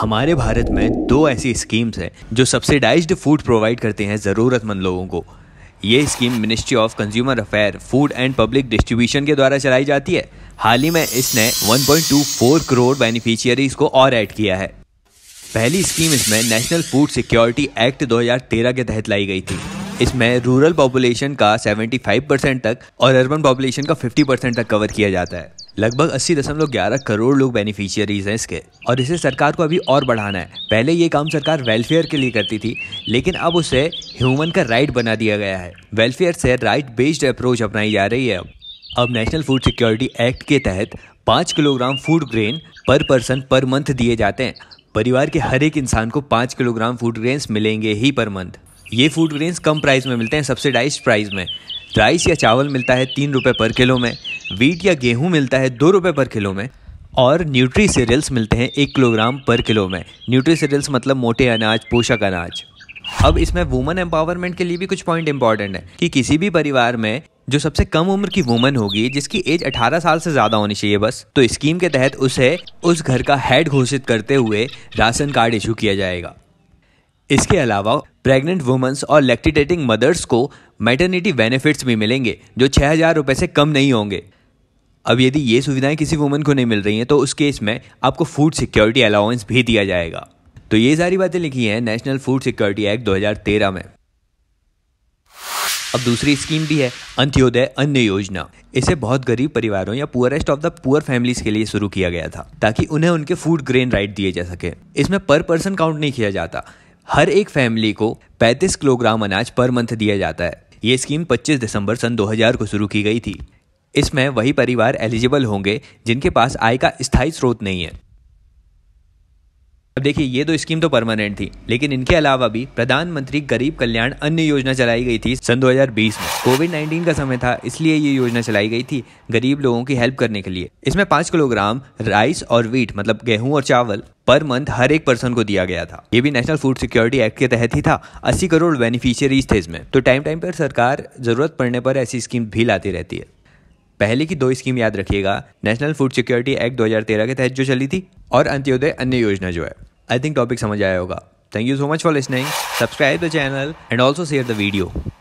हमारे भारत में दो ऐसी स्कीम्स हैं जो सब्सिडाइज्ड फूड प्रोवाइड करते हैं ज़रूरतमंद लोगों को ये scheme ministry of consumer affair food and public distribution के द्वारा चलाई जाती है हाल ही में इसने 1.24 करोड़ बेनिफिशियरीज को और ऐड किया है पहली स्कीम इसमें नेशनल फूड सिक्योरिटी एक्ट 2013 के तहत लाई गई थी इसमें रूरल पॉपुलेशन का 75 परसेंट तक और अर्बन पॉपुलेशन का 50 परसेंट तक कवर किया जाता है लगभग अस्सी दशमलव ग्यारह करोड़ लोग बेनिफिशियरीज हैं इसके और इसे सरकार को अभी और बढ़ाना है पहले ये काम सरकार वेलफेयर के लिए करती थी लेकिन अब उसे ह्यूमन का राइट बना दिया गया है वेलफेयर से राइट बेस्ड अप्रोच अपनाई जा रही है अब नेशनल फूड सिक्योरिटी एक्ट के तहत पाँच kilogram food grain per person per month दिए जाते हैं परिवार के हर एक इंसान को पाँच किलोग्राम फूड ग्रेन्स मिलेंगे ही पर मंथ ये फूड ग्रेन्स कम प्राइस में मिलते हैं सब्सिडाइज प्राइस में राइस या चावल मिलता है तीन रुपये पर किलो में वीट या गेहूं मिलता है दो रुपये पर किलो में और न्यूट्री सीरियल्स मिलते हैं एक किलोग्राम पर किलो में न्यूट्री सीरियल्स मतलब मोटे अनाज पोषक अनाज अब इसमें वुमेन एम्पावरमेंट के लिए भी कुछ पॉइंट इंपॉर्टेंट है कि किसी भी परिवार में जो सबसे कम उम्र की वुमन होगी जिसकी एज 18 साल से ज़्यादा होनी चाहिए बस तो स्कीम के तहत उसे उस घर का हेड घोषित करते हुए राशन कार्ड इशू किया जाएगा इसके अलावा प्रेग्नेंट वुमेंस और लेक्टिटेटिंग मदर्स को मैटर्निटी बेनिफिट्स भी मिलेंगे जो छः हज़ार रुपये से कम नहीं होंगे अब यदि ये सुविधाएं किसी वुमन को नहीं मिल रही हैं तो उस केस में आपको फूड सिक्योरिटी अलाउंस भी दिया जाएगा तो ये सारी बातें लिखी हैं नेशनल फूड सिक्योरिटी एक्ट 2013 में अब दूसरी स्कीम भी है अंत्योदय अन्न योजना इसे बहुत गरीब परिवारों या poorest of the poor families के लिए शुरू किया गया था ताकि उन्हें उनके फूड ग्रेन राइट दिए जा सके इसमें पर पर्सन काउंट नहीं किया जाता हर एक फैमिली को 35 किलोग्राम अनाज पर मंथ दिया जाता है ये स्कीम 25 दिसंबर सन 2000 को शुरू की गई थी इसमें वही परिवार एलिजिबल होंगे जिनके पास आय का स्थायी स्रोत नहीं है अब देखिए ये दो तो स्कीम तो परमानेंट थी लेकिन इनके अलावा भी प्रधानमंत्री गरीब कल्याण अन्य योजना चलाई गई थी सन 2020 में कोविड 19 का समय था इसलिए ये योजना चलाई गई थी गरीब लोगों की हेल्प करने के लिए इसमें पांच किलोग्राम राइस और वीट मतलब गेहूं और चावल पर मंथ हर एक पर्सन को दिया गया था ये भी नेशनल फूड सिक्योरिटी एक्ट के तहत ही था अस्सी करोड़ बेनिफिशियरीज थे इसमें तो टाइम टाइम पर सरकार जरूरत पड़ने पर ऐसी स्कीम भी लाती रहती है पहले की दो स्कीम याद रखिएगा नेशनल फूड सिक्योरिटी एक्ट 2013 के तहत जो चली थी और अंत्योदय अन्य योजना जो है आई थिंक टॉपिक समझ आया होगा thank you so much for listening subscribe the channel and also share the video